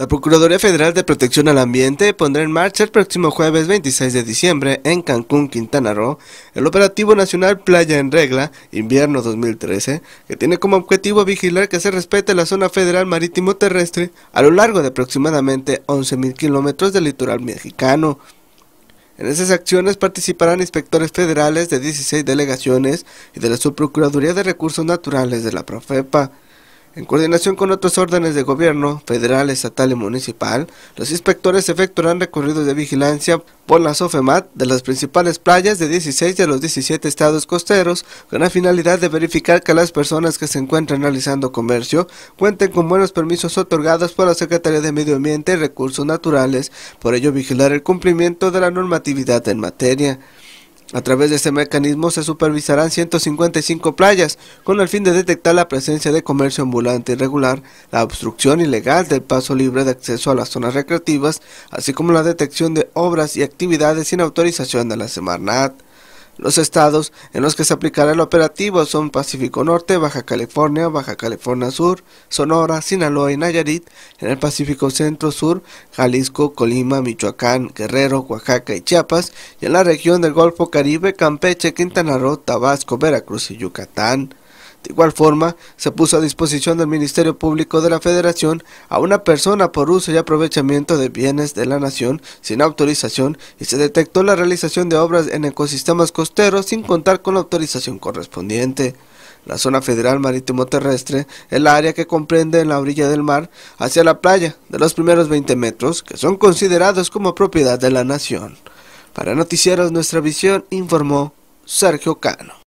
La Procuraduría Federal de Protección al Ambiente pondrá en marcha el próximo jueves 26 de diciembre en Cancún, Quintana Roo, el Operativo Nacional Playa en Regla, invierno 2013, que tiene como objetivo vigilar que se respete la zona federal marítimo terrestre a lo largo de aproximadamente 11.000 kilómetros del litoral mexicano. En esas acciones participarán inspectores federales de 16 delegaciones y de la Subprocuraduría de Recursos Naturales de la Profepa. En coordinación con otros órdenes de gobierno, federal, estatal y municipal, los inspectores efectuarán recorridos de vigilancia por la SOFEMAT de las principales playas de 16 de los 17 estados costeros con la finalidad de verificar que las personas que se encuentran realizando comercio cuenten con buenos permisos otorgados por la Secretaría de Medio Ambiente y Recursos Naturales, por ello vigilar el cumplimiento de la normatividad en materia. A través de este mecanismo se supervisarán 155 playas con el fin de detectar la presencia de comercio ambulante irregular, la obstrucción ilegal del paso libre de acceso a las zonas recreativas, así como la detección de obras y actividades sin autorización de la Semarnat. Los estados en los que se aplicará el operativo son Pacífico Norte, Baja California, Baja California Sur, Sonora, Sinaloa y Nayarit, en el Pacífico Centro Sur, Jalisco, Colima, Michoacán, Guerrero, Oaxaca y Chiapas, y en la región del Golfo Caribe, Campeche, Quintana Roo, Tabasco, Veracruz y Yucatán. De igual forma, se puso a disposición del Ministerio Público de la Federación a una persona por uso y aprovechamiento de bienes de la nación sin autorización y se detectó la realización de obras en ecosistemas costeros sin contar con la autorización correspondiente. La zona federal marítimo terrestre es la área que comprende en la orilla del mar hacia la playa de los primeros 20 metros que son considerados como propiedad de la nación. Para Noticieros Nuestra Visión informó Sergio Cano.